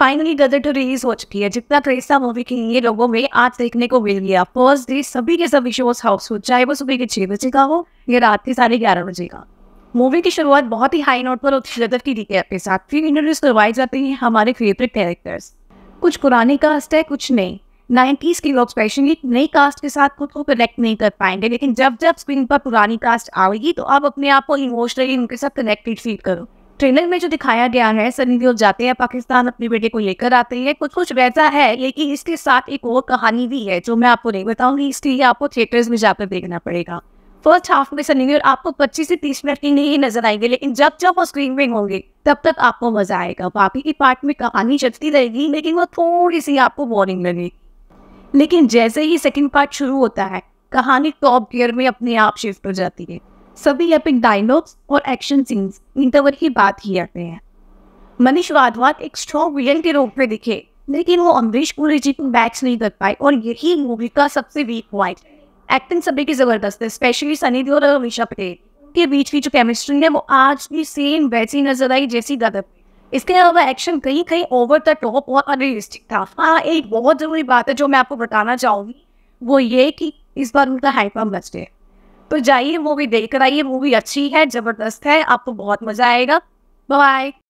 finally Gadar to release हो चुकी है जितना ट्रेसा मूवी के लिए लोगों में आज देखने को मिल गया फर्स्ट डे सभी के सभी शोज हो चाहे वो सुबह के छह बजे का हो या रात के साढ़े ग्यारह बजे का मूवी की शुरुआत बहुत ही हाई नोट पर होती है गदर की रिकैप के साथ फिर इंट्रोड्यूस करवाए जाते हैं हमारे फेवरेट कैरेक्टर्स कुछ पुराने कास्ट है कुछ नहीं नाइन्टीज के लोग स्पेशली नई कास्ट के साथ खुद को कनेक्ट नहीं कर पाएंगे लेकिन जब जब स्क्रीन पर पुरानी कास्ट आएगी तो आप अपने आप को इमोशनली उनके साथ कनेक्टेड फील करो ट्रेलर में जो दिखाया गया है सनी देओल जाते हैं पाकिस्तान अपने बेटे को लेकर आते हैं कुछ कुछ वैसा है लेकिन इसके साथ एक और कहानी भी है जो मैं आपको नहीं बताऊंगी इसके लिए आपको थिएटर्स में जाकर देखना पड़ेगा फर्स्ट हाफ में सनी देओल आपको पच्चीस से तीस मिनट की नहीं नजर आएंगे लेकिन जब जब वो स्क्रीन में होंगे तब तक आपको मजा आएगा बाकी की पार्ट में कहानी चलती रहेगी लेकिन वो थोड़ी सी आपको बोरिंग लगेगी लेकिन जैसे ही सेकेंड पार्ट शुरू होता है कहानी टॉप गियर में अपने आप शिफ्ट हो जाती है सभी एपिक डायलॉग्स और एक्शन सीन्स इंटरवल की बात ही करते हैं मनीष वाधवान एक स्ट्रॉन्ग विलन के रूप में दिखे लेकिन वो अमरीश पुरी जी को मैच नहीं कर पाए और यही मूवी का सबसे वीक पॉइंट एक्टिंग सभी की जबरदस्त है स्पेशली सनी देओल और अमीशा पटेल के बीच की जो केमिस्ट्री है वो आज भी सेम वैसी नजर आई जैसी गदब इसके अलावा एक्शन कहीं कहीं ओवर द टॉप और अनरियलिस्टिक था हाँ एक बहुत जरूरी बात है जो मैं आपको बताना चाहूंगी वो ये कि इस बार उनका हाइपम बच है तो जाइए मूवी देख कर आइए मूवी अच्छी है जबरदस्त है आपको बहुत मजा आएगा बाय